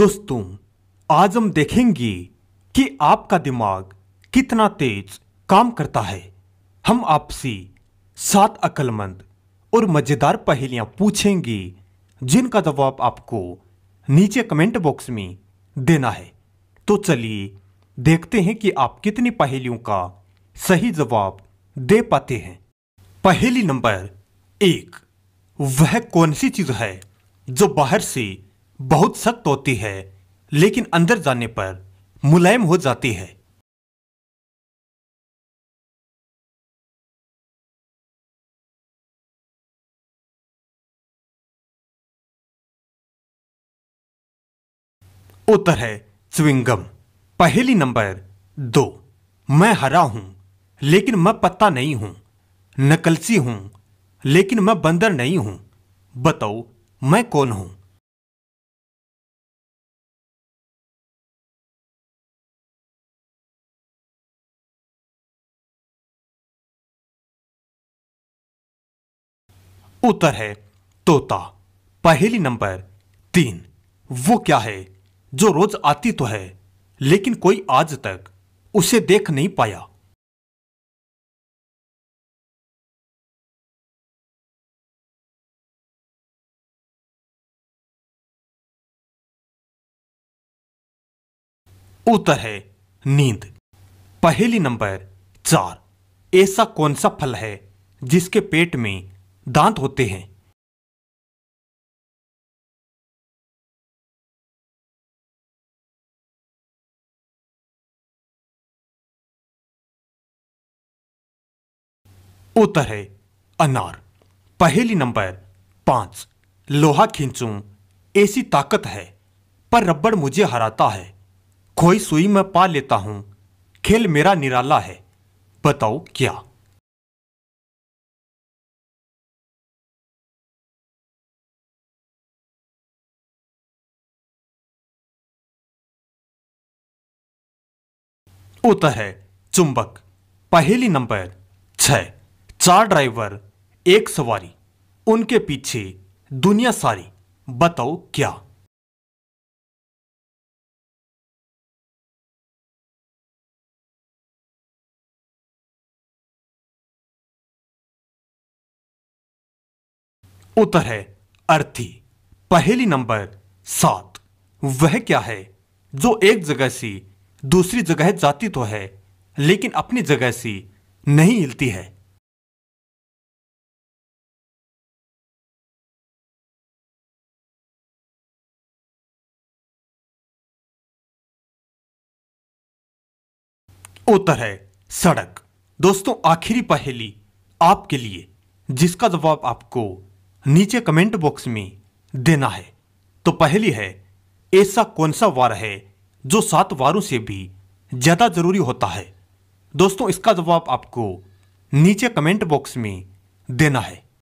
दोस्तों आज हम देखेंगे कि आपका दिमाग कितना तेज काम करता है हम आपसे सात अक्लमंद और मज़ेदार पहेलियां पूछेंगे जिनका जवाब आपको नीचे कमेंट बॉक्स में देना है तो चलिए देखते हैं कि आप कितनी पहेलियों का सही जवाब दे पाते हैं पहेली नंबर एक वह कौन सी चीज़ है जो बाहर से बहुत सख्त होती है लेकिन अंदर जाने पर मुलायम हो जाती है उत्तर है स्विंगम पहली नंबर दो मैं हरा हूं लेकिन मैं पत्ता नहीं हूं नकलसी हूं लेकिन मैं बंदर नहीं हूं बताओ मैं कौन हूं उत्तर है तोता पहली नंबर तीन वो क्या है जो रोज आती तो है लेकिन कोई आज तक उसे देख नहीं पाया उत्तर है नींद पहली नंबर चार ऐसा कौन सा फल है जिसके पेट में दांत होते हैं उत्तर है अनार पहली नंबर पांच लोहा खींचूं ऐसी ताकत है पर रबड़ मुझे हराता है खोई सुई में पा लेता हूं खेल मेरा निराला है बताओ क्या उत्तर है चुंबक पहली नंबर छ चार ड्राइवर एक सवारी उनके पीछे दुनिया सारी बताओ क्या उत्तर है अर्थी पहली नंबर सात वह क्या है जो एक जगह से दूसरी जगह जाती तो है लेकिन अपनी जगह से नहीं हिलती है उत्तर है सड़क दोस्तों आखिरी पहेली आपके लिए जिसका जवाब आपको नीचे कमेंट बॉक्स में देना है तो पहली है ऐसा कौन सा वार है जो सात वारों से भी ज़्यादा ज़रूरी होता है दोस्तों इसका जवाब आपको नीचे कमेंट बॉक्स में देना है